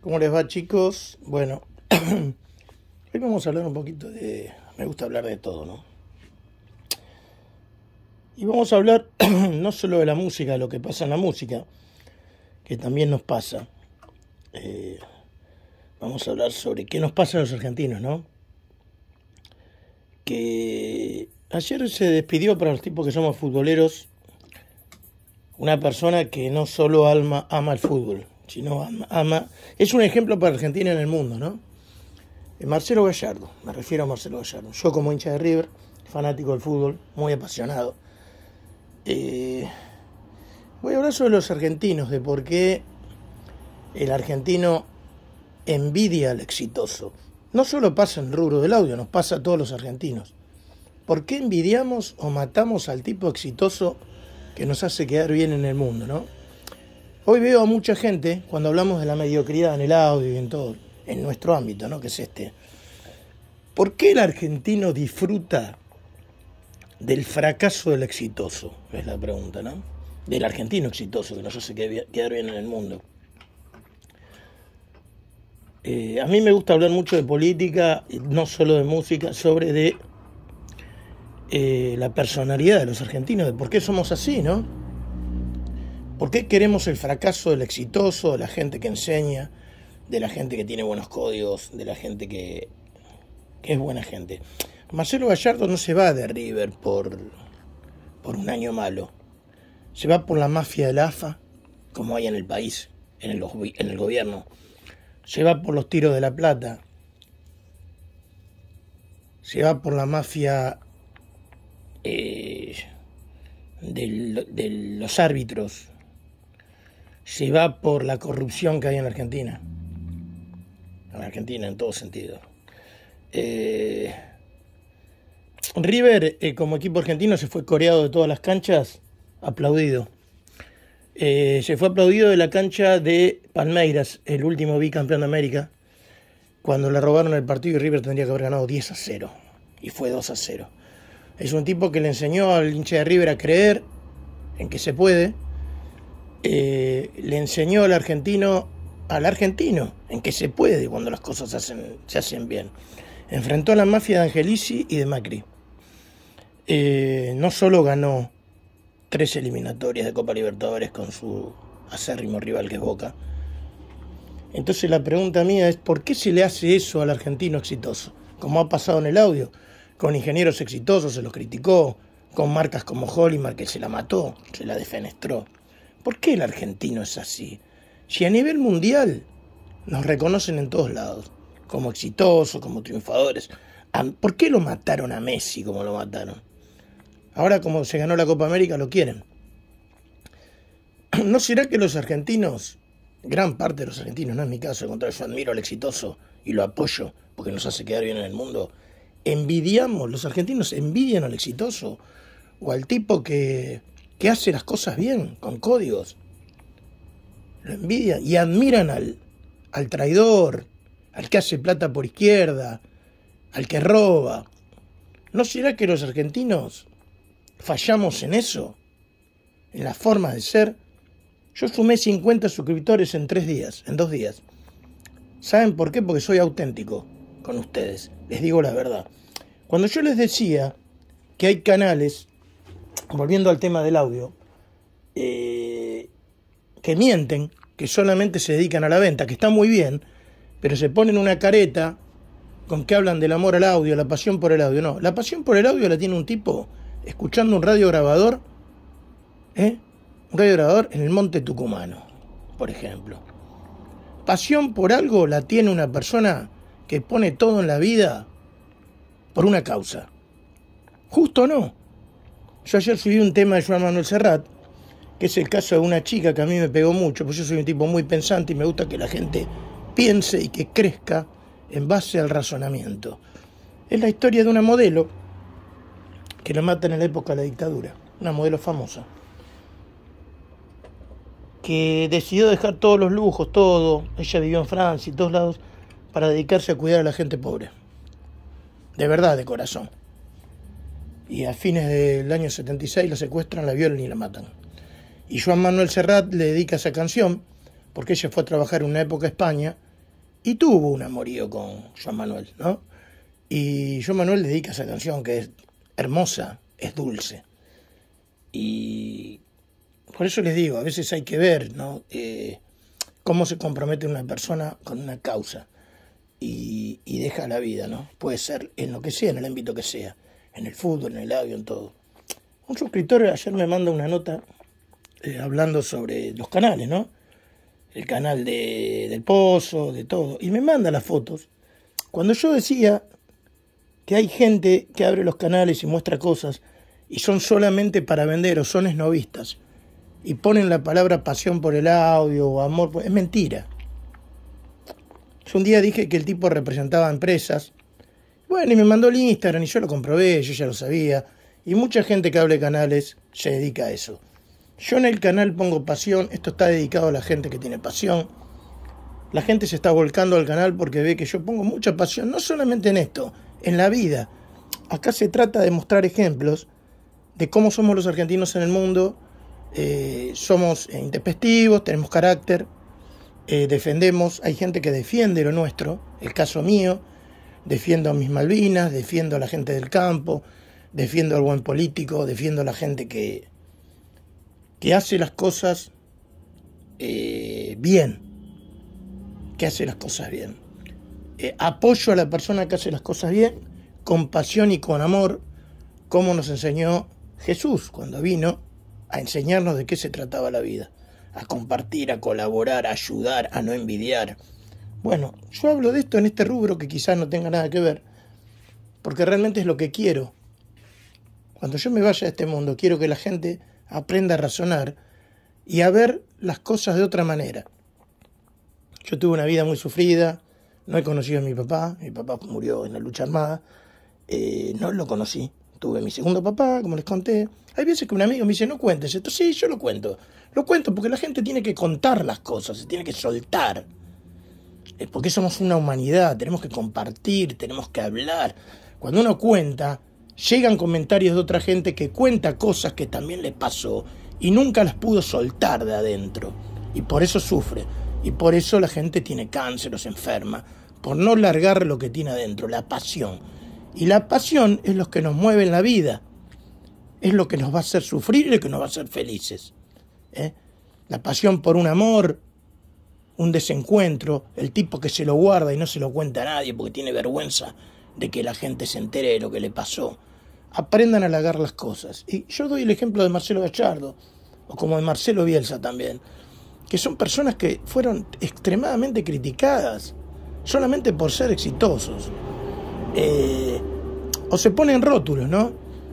¿Cómo les va chicos? Bueno, hoy vamos a hablar un poquito de... Me gusta hablar de todo, ¿no? Y vamos a hablar no solo de la música, lo que pasa en la música, que también nos pasa. Eh, vamos a hablar sobre qué nos pasa a los argentinos, ¿no? Que ayer se despidió para los tipos que somos futboleros una persona que no solo ama, ama el fútbol, ama, ah, Es un ejemplo para Argentina en el mundo, ¿no? Eh, Marcelo Gallardo, me refiero a Marcelo Gallardo. Yo como hincha de River, fanático del fútbol, muy apasionado. Eh, voy a hablar sobre los argentinos, de por qué el argentino envidia al exitoso. No solo pasa en el rubro del audio, nos pasa a todos los argentinos. ¿Por qué envidiamos o matamos al tipo exitoso que nos hace quedar bien en el mundo, no? Hoy veo a mucha gente, cuando hablamos de la mediocridad en el audio y en todo, en nuestro ámbito, ¿no? Que es este. ¿Por qué el argentino disfruta del fracaso del exitoso? Es la pregunta, ¿no? Del argentino exitoso que nos hace quedar bien en el mundo. Eh, a mí me gusta hablar mucho de política, no solo de música, sobre de eh, la personalidad de los argentinos, de por qué somos así, ¿no? ¿Por qué queremos el fracaso del exitoso, de la gente que enseña, de la gente que tiene buenos códigos, de la gente que, es buena gente? Marcelo Gallardo no se va de River por, por un año malo. Se va por la mafia del AFA, como hay en el país, en el, gobierno. Se va por los tiros de la plata. Se va por la mafia eh, de los árbitros si va por la corrupción que hay en Argentina. En Argentina en todo sentido. Eh, River, eh, como equipo argentino, se fue coreado de todas las canchas, aplaudido. Eh, se fue aplaudido de la cancha de Palmeiras, el último bicampeón de América, cuando le robaron el partido y River tendría que haber ganado 10 a 0. Y fue 2 a 0. Es un tipo que le enseñó al hincha de River a creer en que se puede, eh, le enseñó al argentino, al argentino, en que se puede cuando las cosas hacen, se hacen bien. Enfrentó a la mafia de Angelici y de Macri. Eh, no solo ganó tres eliminatorias de Copa Libertadores con su acérrimo rival que es Boca. Entonces la pregunta mía es, ¿por qué se le hace eso al argentino exitoso? Como ha pasado en el audio, con ingenieros exitosos se los criticó, con marcas como Holimar, que se la mató, se la defenestró. ¿Por qué el argentino es así? Si a nivel mundial nos reconocen en todos lados, como exitosos, como triunfadores. ¿Por qué lo mataron a Messi como lo mataron? Ahora como se ganó la Copa América lo quieren. ¿No será que los argentinos, gran parte de los argentinos, no es mi caso, al contrario, yo admiro al exitoso y lo apoyo porque nos hace quedar bien en el mundo, envidiamos, los argentinos envidian al exitoso o al tipo que que hace las cosas bien, con códigos. Lo envidian y admiran al, al traidor, al que hace plata por izquierda, al que roba. ¿No será que los argentinos fallamos en eso? En la forma de ser. Yo sumé 50 suscriptores en tres días, en dos días. ¿Saben por qué? Porque soy auténtico con ustedes. Les digo la verdad. Cuando yo les decía que hay canales volviendo al tema del audio, eh, que mienten, que solamente se dedican a la venta, que está muy bien, pero se ponen una careta con que hablan del amor al audio, la pasión por el audio. No, la pasión por el audio la tiene un tipo escuchando un radio ¿eh? un radio grabador en el monte tucumano, por ejemplo. Pasión por algo la tiene una persona que pone todo en la vida por una causa. Justo no. Yo ayer subí un tema de Joan Manuel Serrat, que es el caso de una chica que a mí me pegó mucho, porque yo soy un tipo muy pensante y me gusta que la gente piense y que crezca en base al razonamiento. Es la historia de una modelo que lo mata en la época de la dictadura, una modelo famosa, que decidió dejar todos los lujos, todo, ella vivió en Francia y todos lados, para dedicarse a cuidar a la gente pobre. De verdad, de corazón y a fines del año 76 la secuestran, la violan y la matan. Y Joan Manuel Serrat le dedica esa canción porque ella fue a trabajar en una época a España y tuvo un amorío con Juan Manuel, ¿no? Y Joan Manuel le dedica esa canción que es hermosa, es dulce. Y por eso les digo, a veces hay que ver, ¿no? Eh, cómo se compromete una persona con una causa y, y deja la vida, ¿no? Puede ser en lo que sea, en el ámbito que sea en el fútbol, en el audio, en todo. Un suscriptor ayer me manda una nota eh, hablando sobre los canales, ¿no? El canal de, del pozo, de todo. Y me manda las fotos. Cuando yo decía que hay gente que abre los canales y muestra cosas y son solamente para vender o son esnovistas y ponen la palabra pasión por el audio o amor, pues es mentira. un día dije que el tipo representaba empresas bueno, y me mandó el Instagram y yo lo comprobé, yo ya lo sabía. Y mucha gente que hable canales se dedica a eso. Yo en el canal pongo pasión, esto está dedicado a la gente que tiene pasión. La gente se está volcando al canal porque ve que yo pongo mucha pasión, no solamente en esto, en la vida. Acá se trata de mostrar ejemplos de cómo somos los argentinos en el mundo. Eh, somos eh, intempestivos, tenemos carácter, eh, defendemos, hay gente que defiende lo nuestro, el caso mío, defiendo a mis Malvinas, defiendo a la gente del campo, defiendo al buen político, defiendo a la gente que, que hace las cosas eh, bien, que hace las cosas bien. Eh, apoyo a la persona que hace las cosas bien, con pasión y con amor, como nos enseñó Jesús cuando vino a enseñarnos de qué se trataba la vida, a compartir, a colaborar, a ayudar, a no envidiar, bueno, yo hablo de esto en este rubro que quizás no tenga nada que ver, porque realmente es lo que quiero. Cuando yo me vaya a este mundo, quiero que la gente aprenda a razonar y a ver las cosas de otra manera. Yo tuve una vida muy sufrida, no he conocido a mi papá, mi papá murió en la lucha armada, eh, no lo conocí. Tuve mi segundo papá, como les conté. Hay veces que un amigo me dice, no cuentes esto. Sí, yo lo cuento. Lo cuento porque la gente tiene que contar las cosas, se tiene que soltar porque somos una humanidad, tenemos que compartir, tenemos que hablar. Cuando uno cuenta, llegan comentarios de otra gente que cuenta cosas que también le pasó y nunca las pudo soltar de adentro. Y por eso sufre. Y por eso la gente tiene cáncer o se enferma. Por no largar lo que tiene adentro, la pasión. Y la pasión es lo que nos mueve en la vida. Es lo que nos va a hacer sufrir y lo que nos va a hacer felices. ¿Eh? La pasión por un amor, un desencuentro, el tipo que se lo guarda y no se lo cuenta a nadie porque tiene vergüenza de que la gente se entere de lo que le pasó. Aprendan a halagar las cosas. Y yo doy el ejemplo de Marcelo Gachardo, o como de Marcelo Bielsa también, que son personas que fueron extremadamente criticadas solamente por ser exitosos. Eh, o se ponen rótulos, ¿no?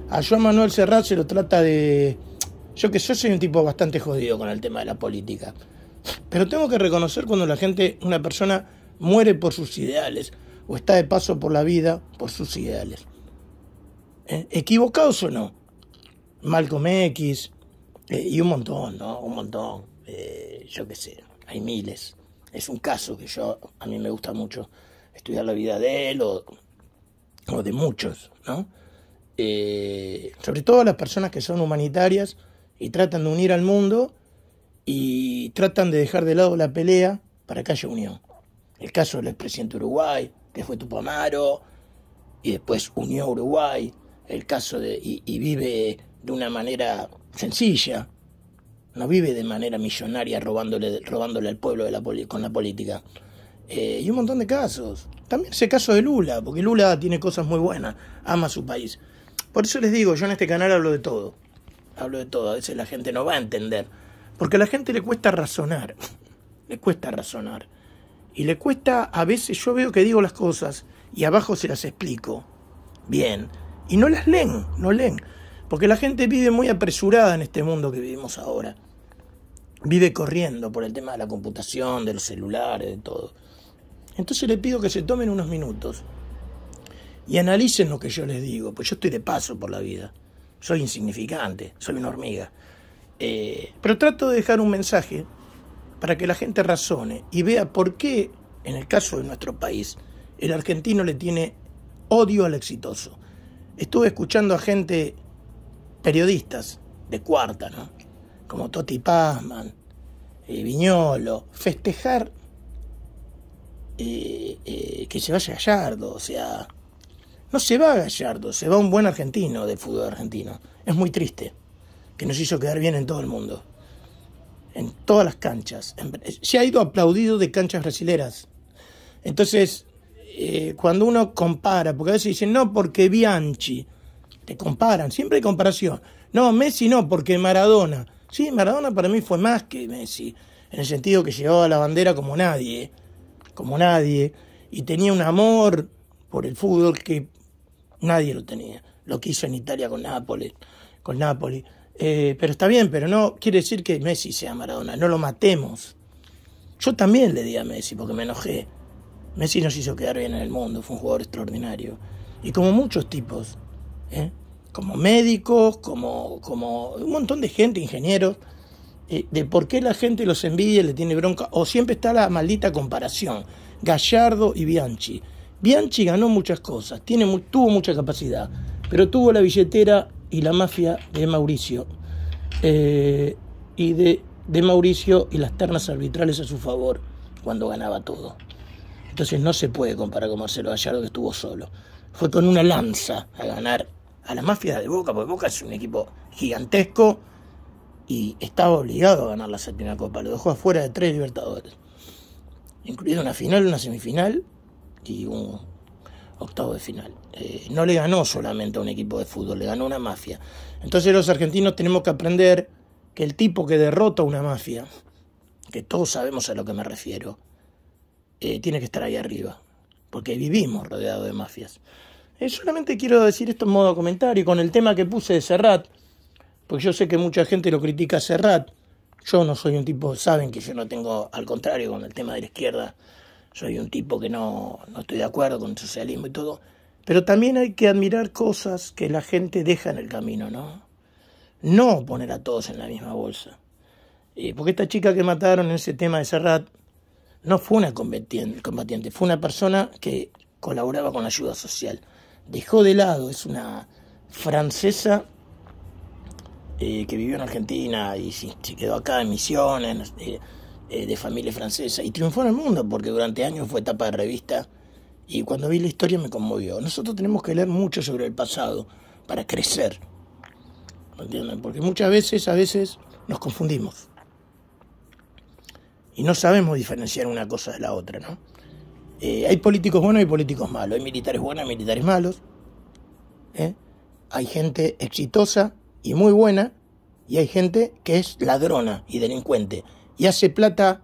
A Joan Manuel Serrat se lo trata de... Yo que yo soy un tipo bastante jodido con el tema de la política. Pero tengo que reconocer cuando la gente, una persona, muere por sus ideales o está de paso por la vida por sus ideales. ¿Eh? ¿Equivocados o no? Malcolm X eh, y un montón, ¿no? Un montón. Eh, yo qué sé, hay miles. Es un caso que yo, a mí me gusta mucho estudiar la vida de él o de muchos, ¿no? sobre todo las personas que son humanitarias y tratan de unir al mundo y tratan de dejar de lado la pelea para que haya unión. El caso del expresidente Uruguay, que fue Tupamaro, y después unió a Uruguay, el caso de. Y, vive de una manera sencilla. No vive de manera millonaria robándole, robándole al pueblo de la con la política. Eh, y un montón de casos. También ese caso de Lula, porque Lula tiene cosas muy buenas, ama su país. Por eso les digo, yo en este canal hablo de todo. Hablo de todo, a veces la gente no va a entender porque a la gente le cuesta razonar, le cuesta razonar. Y le cuesta, a veces yo veo que digo las cosas y abajo se las explico. Bien. Y no las leen, no leen. Porque la gente vive muy apresurada en este mundo que vivimos ahora. Vive corriendo por el tema de la computación, de los celulares, de todo. Entonces le pido que se tomen unos minutos y analicen lo que yo les digo, pues yo estoy de paso por la vida. Soy insignificante, soy una hormiga. Eh, pero trato de dejar un mensaje para que la gente razone y vea por qué, en el caso de nuestro país, el argentino le tiene odio al exitoso. Estuve escuchando a gente, periodistas de cuarta, ¿no? como Toti Pazman, eh, Viñolo, festejar eh, que se vaya Gallardo, o sea, no se va Gallardo, se va un buen argentino de fútbol argentino. Es muy triste que nos hizo quedar bien en todo el mundo. En todas las canchas. Se ha ido aplaudido de canchas brasileras. Entonces, eh, cuando uno compara, porque a veces dicen, no, porque Bianchi, te comparan, siempre hay comparación. No, Messi no, porque Maradona. Sí, Maradona para mí fue más que Messi, en el sentido que llevaba la bandera como nadie, como nadie, y tenía un amor por el fútbol que nadie lo tenía. Lo que hizo en Italia con Nápoles, con Nápoles. Eh, pero está bien, pero no quiere decir que Messi sea Maradona, no lo matemos. Yo también le di a Messi porque me enojé. Messi nos hizo quedar bien en el mundo, fue un jugador extraordinario. Y como muchos tipos, ¿eh? como médicos, como, como un montón de gente, ingenieros, eh, de por qué la gente los envidia, le tiene bronca, o siempre está la maldita comparación, Gallardo y Bianchi. Bianchi ganó muchas cosas, tiene, tuvo mucha capacidad, pero tuvo la billetera y la mafia de Mauricio eh, y de, de Mauricio y las ternas arbitrales a su favor cuando ganaba todo. Entonces no se puede comparar con Marcelo Gallardo que estuvo solo. Fue con una lanza a ganar a la mafia de Boca, porque Boca es un equipo gigantesco y estaba obligado a ganar la séptima copa. Lo dejó afuera de tres Libertadores, incluida una final, una semifinal y un, octavo de final. Eh, no le ganó solamente a un equipo de fútbol, le ganó una mafia. Entonces los argentinos tenemos que aprender que el tipo que derrota a una mafia, que todos sabemos a lo que me refiero, eh, tiene que estar ahí arriba, porque vivimos rodeados de mafias. Eh, solamente quiero decir esto en modo comentario, con el tema que puse de Serrat, porque yo sé que mucha gente lo critica a Serrat, yo no soy un tipo, saben que yo no tengo, al contrario, con el tema de la izquierda, soy un tipo que no, no estoy de acuerdo con el socialismo y todo, pero también hay que admirar cosas que la gente deja en el camino, ¿no? No poner a todos en la misma bolsa. porque esta chica que mataron en ese tema de Serrat no fue una combatiente, fue una persona que colaboraba con la ayuda social. Dejó de lado, es una francesa eh, que vivió en Argentina y se quedó acá en Misiones. Eh, eh, de familia francesa y triunfó en el mundo porque durante años fue tapa de revista y cuando vi la historia me conmovió. Nosotros tenemos que leer mucho sobre el pasado para crecer. Porque muchas veces, a veces, nos confundimos. Y no sabemos diferenciar una cosa de la otra, ¿no? Eh, hay políticos buenos y políticos malos. Hay militares buenos y militares malos. ¿eh? Hay gente exitosa y muy buena. Y hay gente que es ladrona y delincuente y hace plata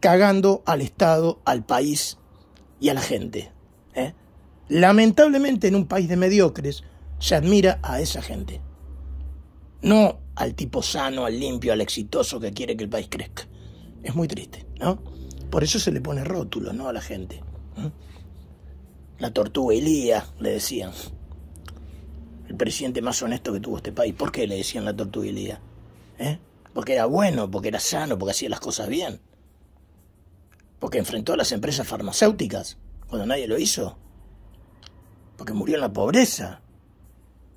cagando al Estado, al país y a la gente. ¿eh? Lamentablemente en un país de mediocres se admira a esa gente. No al tipo sano, al limpio, al exitoso que quiere que el país crezca. Es muy triste, ¿no? Por eso se le pone rótulo, ¿no? A la gente. ¿eh? La tortuga lía, le decían. El presidente más honesto que tuvo este país. ¿Por qué le decían la tortuga Elía? ¿Eh? porque era bueno, porque era sano, porque hacía las cosas bien, porque enfrentó a las empresas farmacéuticas cuando nadie lo hizo, porque murió en la pobreza.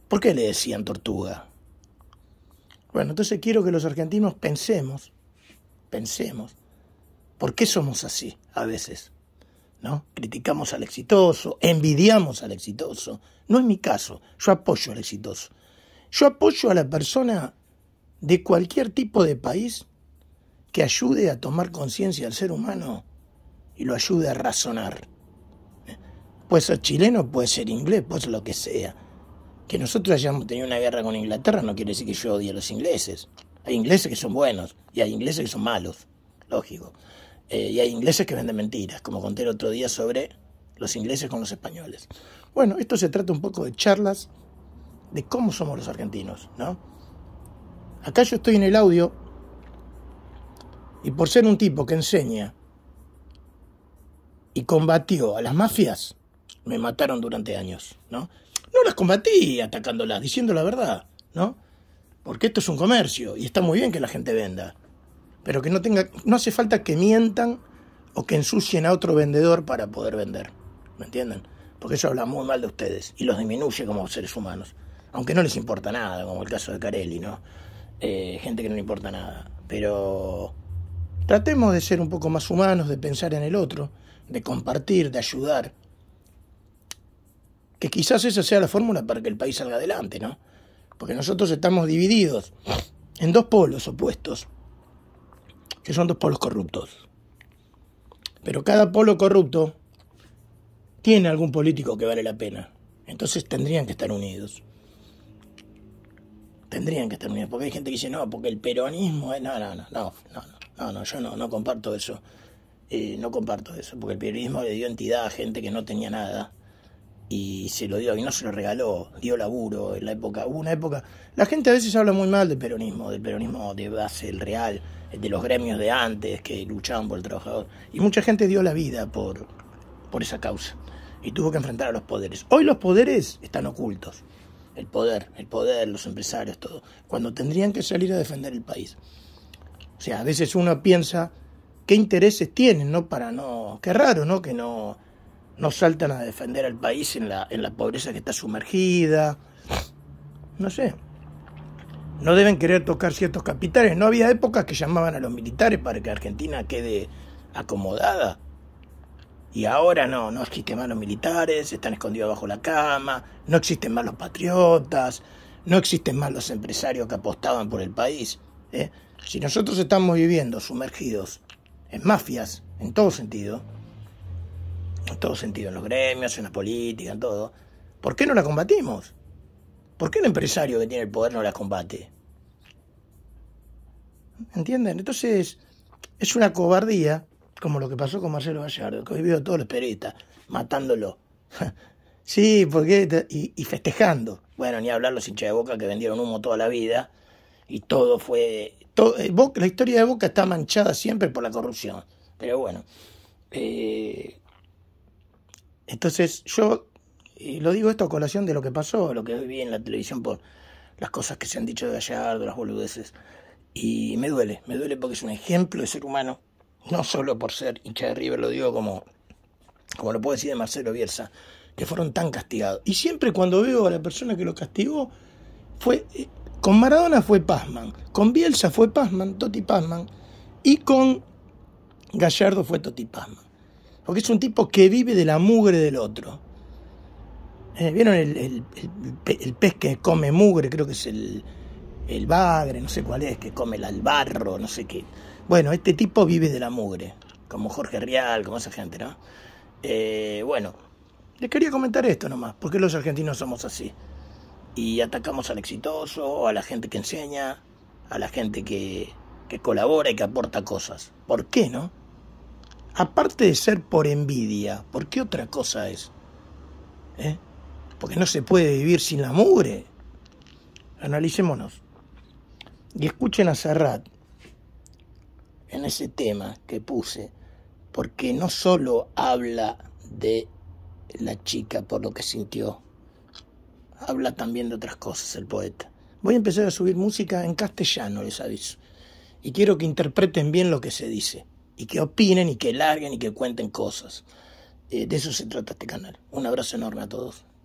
¿Por qué le decían tortuga? Bueno, entonces quiero que los argentinos pensemos, pensemos, ¿por qué somos así a veces? ¿No? Criticamos al exitoso, envidiamos al exitoso. No es mi caso, yo apoyo al exitoso. Yo apoyo a la persona de cualquier tipo de país que ayude a tomar conciencia al ser humano y lo ayude a razonar. Puede ser chileno, puede ser inglés, puede ser lo que sea. Que nosotros hayamos tenido una guerra con Inglaterra no quiere decir que yo odie a los ingleses. Hay ingleses que son buenos y hay ingleses que son malos, lógico. Eh, y hay ingleses que venden mentiras, como conté el otro día sobre los ingleses con los españoles. Bueno, esto se trata un poco de charlas de cómo somos los argentinos, ¿no? Acá yo estoy en el audio y por ser un tipo que enseña y combatió a las mafias, me mataron durante años, ¿no? No las combatí atacándolas, diciendo la verdad, ¿no? Porque esto es un comercio y está muy bien que la gente venda, pero que no tenga, no hace falta que mientan o que ensucien a otro vendedor para poder vender, ¿me entienden? Porque eso habla muy mal de ustedes y los disminuye como seres humanos, aunque no les importa nada, como el caso de Carelli, ¿no? Eh, gente que no le importa nada. Pero tratemos de ser un poco más humanos, de pensar en el otro, de compartir, de ayudar. Que quizás esa sea la fórmula para que el país salga adelante, ¿no? Porque nosotros estamos divididos en dos polos opuestos, que son dos polos corruptos. Pero cada polo corrupto tiene algún político que vale la pena. Entonces tendrían que estar unidos tendrían que estar Porque hay gente que dice, no, porque el peronismo No, no, no, no, no, no, yo no, no comparto eso. Eh, no comparto eso, porque el peronismo le dio entidad a gente que no tenía nada. Y se lo dio, y no se lo regaló, dio laburo en la época. Hubo una época... La gente a veces habla muy mal del peronismo, del peronismo de base, el real, de los gremios de antes que luchaban por el trabajador. Y mucha gente dio la vida por, por esa causa. Y tuvo que enfrentar a los poderes. Hoy los poderes están ocultos el poder, el poder, los empresarios, todo, cuando tendrían que salir a defender el país. O sea, a veces uno piensa qué intereses tienen, ¿no? Para no, qué raro, ¿no? Que no, no saltan a defender al país en la, en la pobreza que está sumergida. No sé. No deben querer tocar ciertos capitales. No había épocas que llamaban a los militares para que Argentina quede acomodada y ahora no, no existen más los militares, están escondidos bajo la cama, no existen más los patriotas, no existen más los empresarios que apostaban por el país. ¿eh? Si nosotros estamos viviendo sumergidos en mafias, en todo sentido, en todo sentido, en los gremios, en la política, en todo, ¿por qué no la combatimos? ¿Por qué el empresario que tiene el poder no la combate? ¿Entienden? Entonces, es una cobardía como lo que pasó con Marcelo Gallardo, que hoy vio a todos los matándolo. sí, porque y, festejando. Bueno, ni hablar los hinchas de Boca que vendieron humo toda la vida y todo fue eh, la historia de Boca está manchada siempre por la corrupción. Pero bueno, eh, entonces yo lo digo esto a colación de lo que pasó, lo que vi en la televisión por las cosas que se han dicho de Gallardo, las boludeces. Y me duele, me duele porque es un ejemplo de ser humano no solo por ser hincha de River, lo digo como, como lo puedo decir de Marcelo Bielsa, que fueron tan castigados. Y siempre cuando veo a la persona que lo castigó, fue eh, con Maradona fue Pazman, con Bielsa fue Pazman, Toti Pasman y con Gallardo fue Toti Pazman. Porque es un tipo que vive de la mugre del otro. Eh, ¿Vieron el, el, el, pez que come mugre? Creo que es el, el bagre, no sé cuál es, que come el albarro, no sé qué. Bueno, este tipo vive de la mugre, como Jorge Rial, como esa gente, ¿no? Eh, bueno, les quería comentar esto nomás, porque los argentinos somos así. Y atacamos al exitoso, a la gente que enseña, a la gente que, colabora y que aporta cosas. ¿Por qué no? Aparte de ser por envidia, ¿por qué otra cosa es? ¿Eh? Porque no se puede vivir sin la mugre. Analicémonos. Y escuchen a Serrat en ese tema que puse, porque no solo habla de la chica por lo que sintió, habla también de otras cosas el poeta. Voy a empezar a subir música en castellano, les aviso, y quiero que interpreten bien lo que se dice, y que opinen, y que larguen, y que cuenten cosas. Eh, de eso se trata este canal. Un abrazo enorme a todos.